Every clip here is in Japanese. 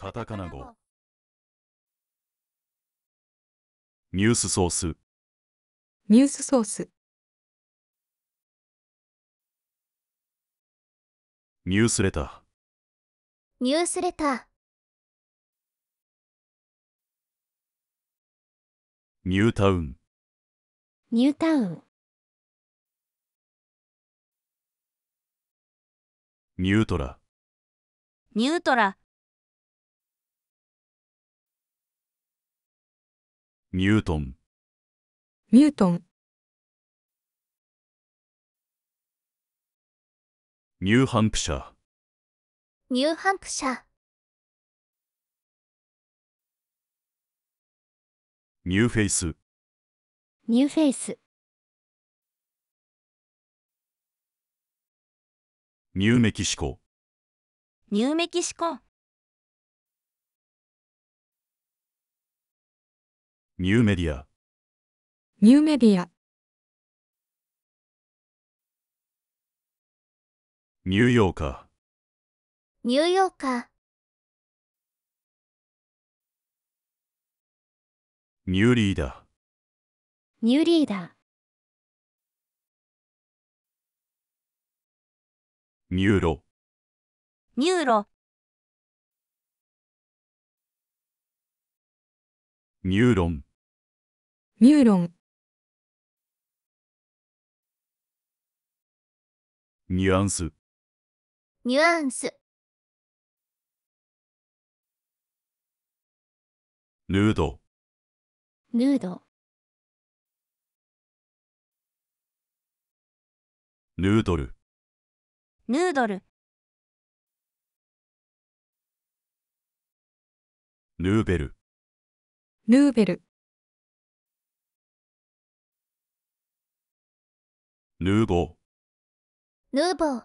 カタカナ語ニュースソースニュースソースニュースレターニュースレターニュータウンニュータウンニュートラニュートラニュートンニュートンニューハンプシャーニューハンプシャーニューフェイスニューフェイスニューメキシコニューメキシコニューメディア。ニューメディア。ニューヨーカー。ニューヨーカー。ニューリーダー。ニューリーダー。ニューロ。ニューロ。ニューロン。ミューロン。ニュアンス。ニュアンス。ヌード。ヌード。ヌードル。ヌードル。ヌーベル。ヌーベル。ヌーボーヌーボー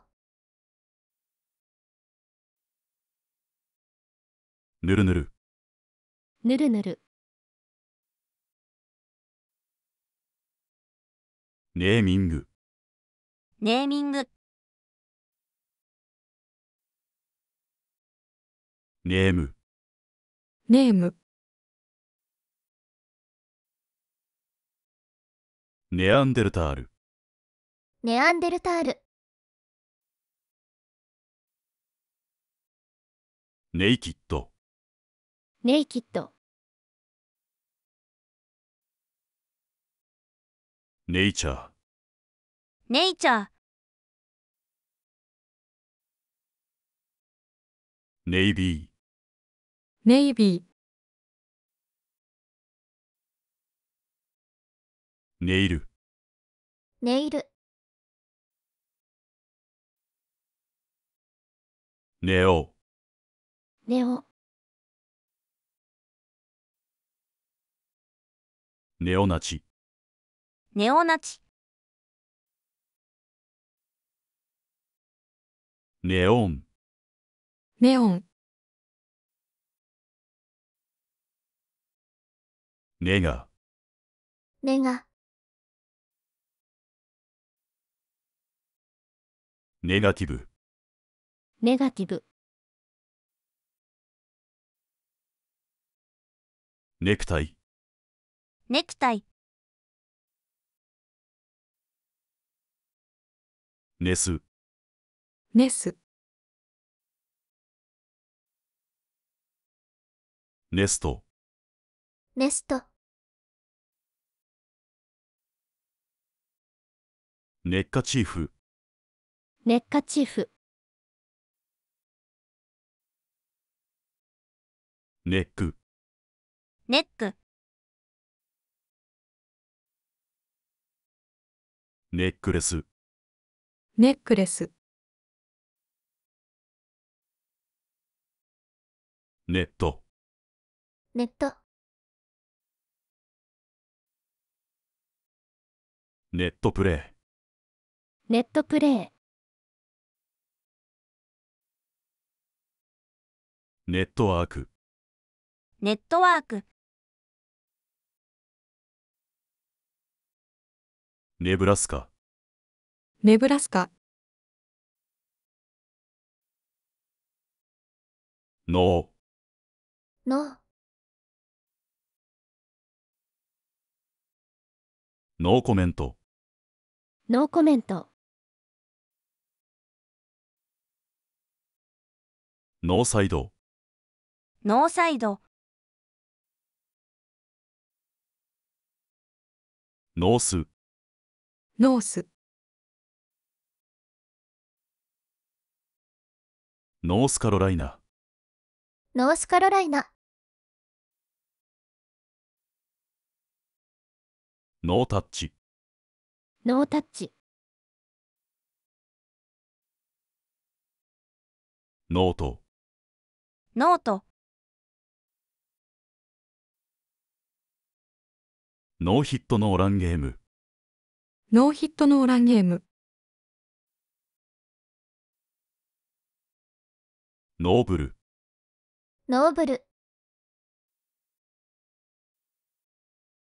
ヌルヌルヌルヌルネーミングネーミングネームネームネアンデルタールネアンデルタールネイキッドネイキッドネイチャーネイチャーネイビーネイビーネイルネイルネオネオネオナチ。ネオナチ。ネオン。ネオン。ネガ。ネガ。ネガティブ。ネガティブ。ネクタイ。ネクタイ。ネス。ネス。ネスト。ネスト。ネッカチーフ。ネッカチーフ。ネックネックネックレスネックレスネットネットネットプレイネットプレイネットワークネットワークネブラスカネブラスカノーノーノーコメントノーコメントノーサイドノーサイドノースノースノースカロライナノースカロライナノータッチノータッチノートノートノーヒットノーランゲームノーヒットノーランゲームノーブルノーブル